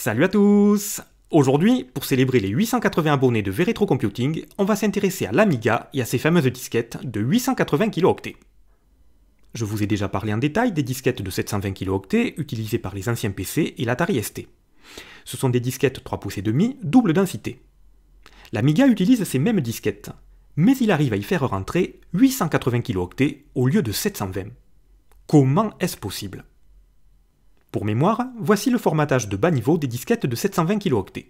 Salut à tous Aujourd'hui, pour célébrer les 880 abonnés de V-Retro Computing, on va s'intéresser à l'Amiga et à ses fameuses disquettes de 880 kilooctets. Je vous ai déjà parlé en détail des disquettes de 720 kilooctets utilisées par les anciens PC et l'Atari ST. Ce sont des disquettes 3 pouces et demi, double densité. L'Amiga utilise ces mêmes disquettes, mais il arrive à y faire rentrer 880 kilooctets au lieu de 720. Comment est-ce possible pour mémoire, voici le formatage de bas niveau des disquettes de 720 kilooctets.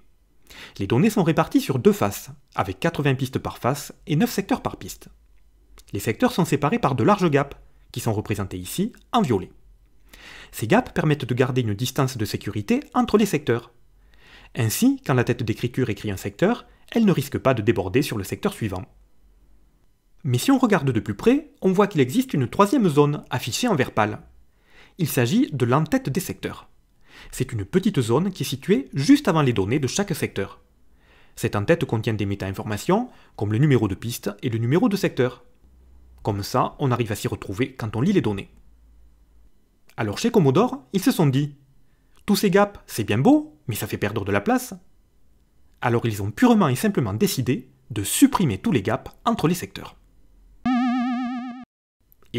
Les données sont réparties sur deux faces, avec 80 pistes par face et 9 secteurs par piste. Les secteurs sont séparés par de larges gaps, qui sont représentés ici en violet. Ces gaps permettent de garder une distance de sécurité entre les secteurs. Ainsi, quand la tête d'écriture écrit un secteur, elle ne risque pas de déborder sur le secteur suivant. Mais si on regarde de plus près, on voit qu'il existe une troisième zone affichée en vert pâle, il s'agit de l'entête des secteurs. C'est une petite zone qui est située juste avant les données de chaque secteur. Cette entête contient des méta-informations, comme le numéro de piste et le numéro de secteur. Comme ça, on arrive à s'y retrouver quand on lit les données. Alors chez Commodore, ils se sont dit Tous ces gaps, c'est bien beau, mais ça fait perdre de la place. Alors ils ont purement et simplement décidé de supprimer tous les gaps entre les secteurs.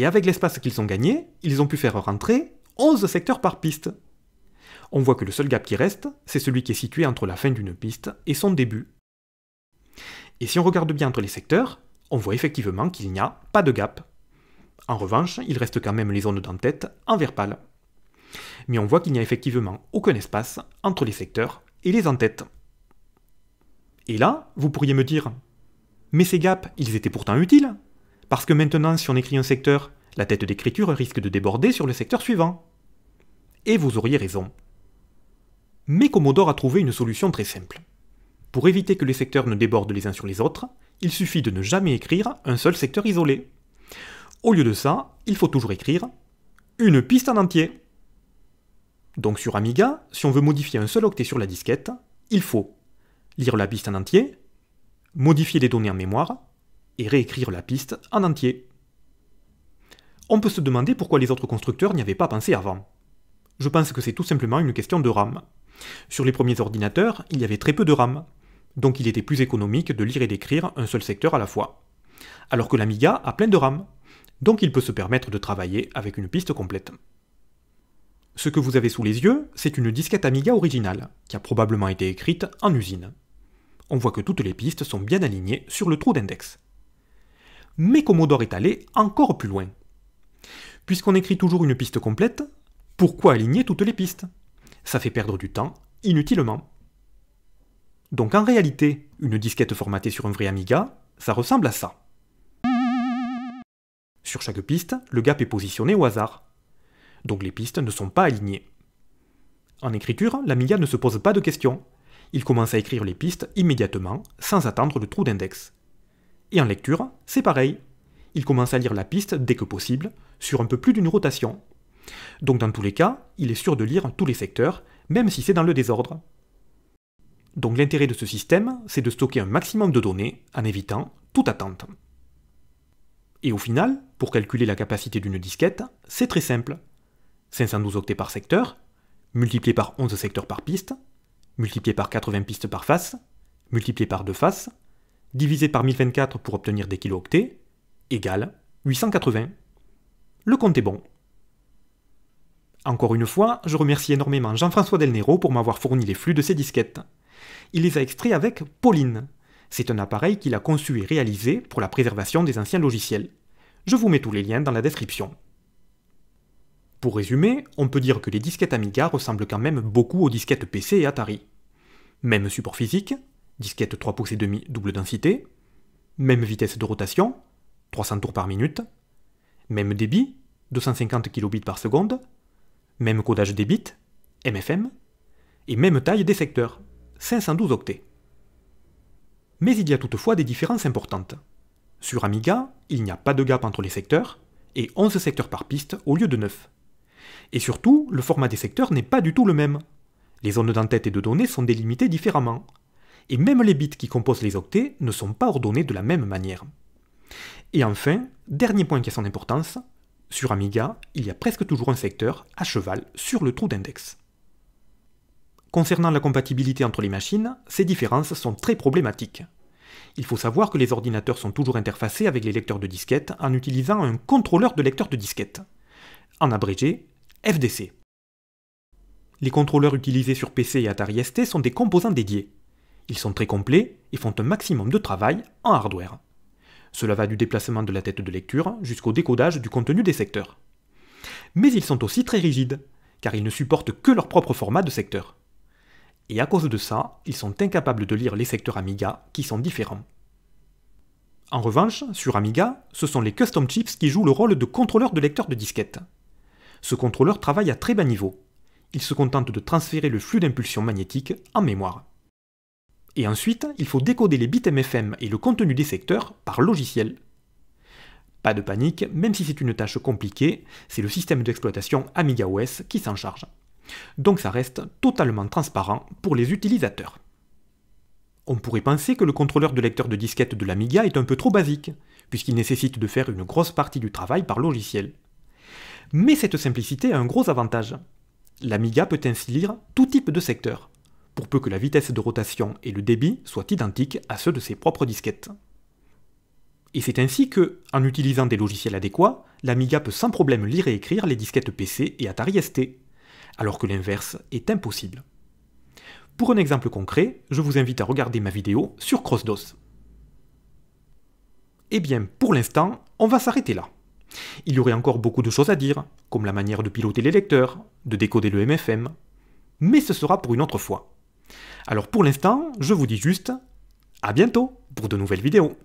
Et avec l'espace qu'ils ont gagné, ils ont pu faire rentrer 11 secteurs par piste. On voit que le seul gap qui reste, c'est celui qui est situé entre la fin d'une piste et son début. Et si on regarde bien entre les secteurs, on voit effectivement qu'il n'y a pas de gap. En revanche, il reste quand même les zones d'entête en vert pâle. Mais on voit qu'il n'y a effectivement aucun espace entre les secteurs et les entêtes. Et là, vous pourriez me dire, mais ces gaps, ils étaient pourtant utiles parce que maintenant, si on écrit un secteur, la tête d'écriture risque de déborder sur le secteur suivant. Et vous auriez raison. Mais Commodore a trouvé une solution très simple. Pour éviter que les secteurs ne débordent les uns sur les autres, il suffit de ne jamais écrire un seul secteur isolé. Au lieu de ça, il faut toujours écrire une piste en entier. Donc sur Amiga, si on veut modifier un seul octet sur la disquette, il faut lire la piste en entier, modifier les données en mémoire, et réécrire la piste en entier. On peut se demander pourquoi les autres constructeurs n'y avaient pas pensé avant. Je pense que c'est tout simplement une question de RAM. Sur les premiers ordinateurs, il y avait très peu de RAM, donc il était plus économique de lire et d'écrire un seul secteur à la fois. Alors que l'Amiga a plein de RAM, donc il peut se permettre de travailler avec une piste complète. Ce que vous avez sous les yeux, c'est une disquette Amiga originale, qui a probablement été écrite en usine. On voit que toutes les pistes sont bien alignées sur le trou d'index mais Commodore est allé encore plus loin. Puisqu'on écrit toujours une piste complète, pourquoi aligner toutes les pistes Ça fait perdre du temps inutilement. Donc en réalité, une disquette formatée sur un vrai Amiga, ça ressemble à ça. Sur chaque piste, le gap est positionné au hasard. Donc les pistes ne sont pas alignées. En écriture, l'Amiga ne se pose pas de questions. Il commence à écrire les pistes immédiatement, sans attendre le trou d'index. Et en lecture, c'est pareil. Il commence à lire la piste dès que possible, sur un peu plus d'une rotation. Donc dans tous les cas, il est sûr de lire tous les secteurs, même si c'est dans le désordre. Donc l'intérêt de ce système, c'est de stocker un maximum de données en évitant toute attente. Et au final, pour calculer la capacité d'une disquette, c'est très simple. 512 octets par secteur, multiplié par 11 secteurs par piste, multiplié par 80 pistes par face, multiplié par deux faces, divisé par 1024 pour obtenir des kilooctets égale 880. Le compte est bon. Encore une fois, je remercie énormément Jean-François Del Nero pour m'avoir fourni les flux de ces disquettes. Il les a extraits avec Pauline. C'est un appareil qu'il a conçu et réalisé pour la préservation des anciens logiciels. Je vous mets tous les liens dans la description. Pour résumer, on peut dire que les disquettes Amiga ressemblent quand même beaucoup aux disquettes PC et Atari. Même support physique, disquette 3 pouces et demi double densité, même vitesse de rotation, 300 tours par minute, même débit, 250 kilobits par seconde, même codage des bits, MFM, et même taille des secteurs, 512 octets. Mais il y a toutefois des différences importantes. Sur Amiga, il n'y a pas de gap entre les secteurs, et 11 secteurs par piste au lieu de 9. Et surtout, le format des secteurs n'est pas du tout le même. Les zones d'entête et de données sont délimitées différemment, et même les bits qui composent les octets ne sont pas ordonnés de la même manière. Et enfin, dernier point qui a son importance, sur Amiga, il y a presque toujours un secteur à cheval sur le trou d'index. Concernant la compatibilité entre les machines, ces différences sont très problématiques. Il faut savoir que les ordinateurs sont toujours interfacés avec les lecteurs de disquettes en utilisant un contrôleur de lecteur de disquettes, en abrégé FDC. Les contrôleurs utilisés sur PC et Atari ST sont des composants dédiés. Ils sont très complets et font un maximum de travail en hardware. Cela va du déplacement de la tête de lecture jusqu'au décodage du contenu des secteurs. Mais ils sont aussi très rigides, car ils ne supportent que leur propre format de secteur. Et à cause de ça, ils sont incapables de lire les secteurs Amiga qui sont différents. En revanche, sur Amiga, ce sont les custom chips qui jouent le rôle de contrôleur de lecteur de disquette. Ce contrôleur travaille à très bas niveau. Il se contente de transférer le flux d'impulsion magnétique en mémoire. Et ensuite, il faut décoder les bits MFM et le contenu des secteurs par logiciel. Pas de panique, même si c'est une tâche compliquée, c'est le système d'exploitation AmigaOS qui s'en charge. Donc ça reste totalement transparent pour les utilisateurs. On pourrait penser que le contrôleur de lecteur de disquette de l'Amiga est un peu trop basique, puisqu'il nécessite de faire une grosse partie du travail par logiciel. Mais cette simplicité a un gros avantage. L'Amiga peut ainsi lire tout type de secteur, pour peu que la vitesse de rotation et le débit soient identiques à ceux de ses propres disquettes. Et c'est ainsi que, en utilisant des logiciels adéquats, l'Amiga peut sans problème lire et écrire les disquettes PC et Atari ST, alors que l'inverse est impossible. Pour un exemple concret, je vous invite à regarder ma vidéo sur CrossDOS. Eh bien, pour l'instant, on va s'arrêter là. Il y aurait encore beaucoup de choses à dire, comme la manière de piloter les lecteurs, de décoder le MFM, mais ce sera pour une autre fois. Alors pour l'instant, je vous dis juste à bientôt pour de nouvelles vidéos.